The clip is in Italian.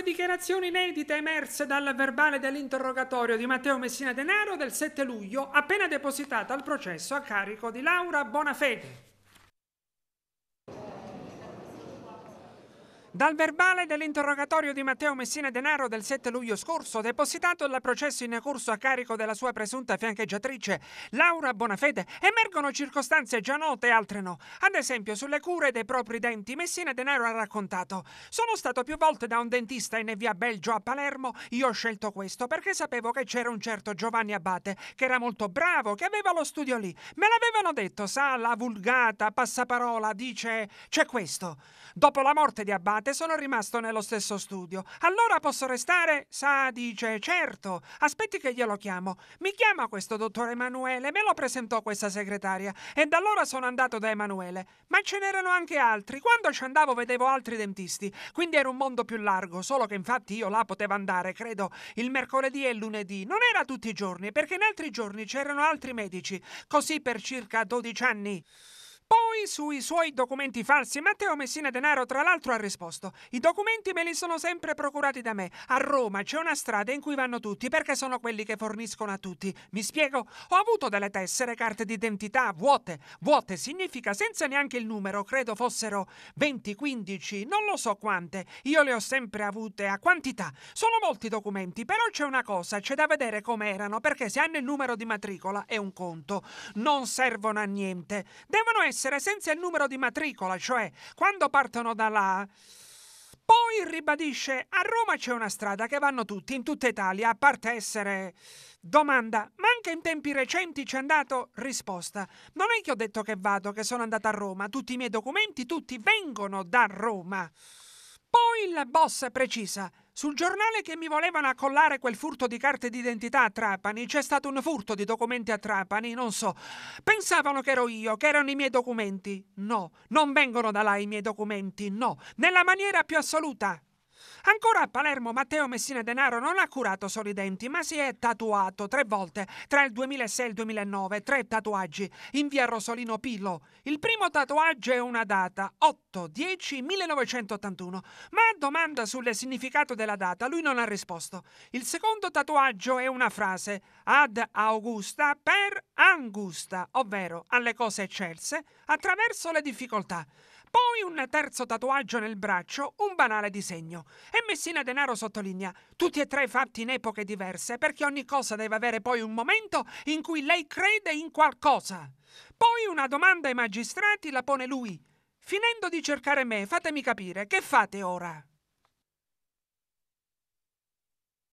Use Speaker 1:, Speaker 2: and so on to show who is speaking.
Speaker 1: due dichiarazioni inedite emerse dal verbale dell'interrogatorio di Matteo Messina Denaro del 7 luglio, appena depositata al processo a carico di Laura Bonafede. Dal verbale dell'interrogatorio di Matteo Messina Denaro del 7 luglio scorso, depositato il processo in corso a carico della sua presunta fiancheggiatrice Laura Bonafede, emergono circostanze già note e altre no. Ad esempio, sulle cure dei propri denti, Messina Denaro ha raccontato: Sono stato più volte da un dentista in via Belgio a Palermo. Io ho scelto questo perché sapevo che c'era un certo Giovanni Abate, che era molto bravo, che aveva lo studio lì. Me l'avevano detto, sa, la vulgata, passaparola, dice: C'è questo. Dopo la morte di Abate, notte sono rimasto nello stesso studio. Allora posso restare? Sa, dice, certo. Aspetti che glielo chiamo. Mi chiama questo dottore Emanuele, me lo presentò questa segretaria. E da allora sono andato da Emanuele. Ma ce n'erano anche altri. Quando ci andavo vedevo altri dentisti. Quindi era un mondo più largo, solo che infatti io là potevo andare, credo, il mercoledì e il lunedì. Non era tutti i giorni, perché in altri giorni c'erano altri medici. Così per circa 12 anni. Poi sui suoi documenti falsi Matteo Messina Denaro tra l'altro ha risposto I documenti me li sono sempre procurati da me. A Roma c'è una strada in cui vanno tutti perché sono quelli che forniscono a tutti. Mi spiego? Ho avuto delle tessere, carte d'identità vuote. Vuote significa senza neanche il numero, credo fossero 20, 15, non lo so quante. Io le ho sempre avute a quantità. Sono molti documenti, però c'è una cosa, c'è da vedere come erano perché se hanno il numero di matricola è un conto. Non servono a niente. Devono essere essere senza il numero di matricola, cioè quando partono da là. Poi ribadisce, a Roma c'è una strada che vanno tutti, in tutta Italia, a parte essere... Domanda, ma anche in tempi recenti ci è andato? Risposta, non è che ho detto che vado, che sono andata a Roma, tutti i miei documenti, tutti vengono da Roma. Poi la bossa precisa. Sul giornale che mi volevano accollare quel furto di carte d'identità a Trapani, c'è stato un furto di documenti a Trapani, non so. Pensavano che ero io, che erano i miei documenti. No, non vengono da là i miei documenti, no, nella maniera più assoluta. Ancora a Palermo Matteo Messina Denaro non ha curato solo i denti, ma si è tatuato tre volte tra il 2006 e il 2009, tre tatuaggi in via Rosolino Pillo. Il primo tatuaggio è una data, 8-10-1981, ma a domanda sul significato della data lui non ha risposto. Il secondo tatuaggio è una frase, ad Augusta per angusta, ovvero alle cose eccelse, attraverso le difficoltà. Poi un terzo tatuaggio nel braccio, un banale disegno. E Messina Denaro sottolinea, tutti e tre fatti in epoche diverse, perché ogni cosa deve avere poi un momento in cui lei crede in qualcosa. Poi una domanda ai magistrati la pone lui. Finendo di cercare me, fatemi capire, che fate ora?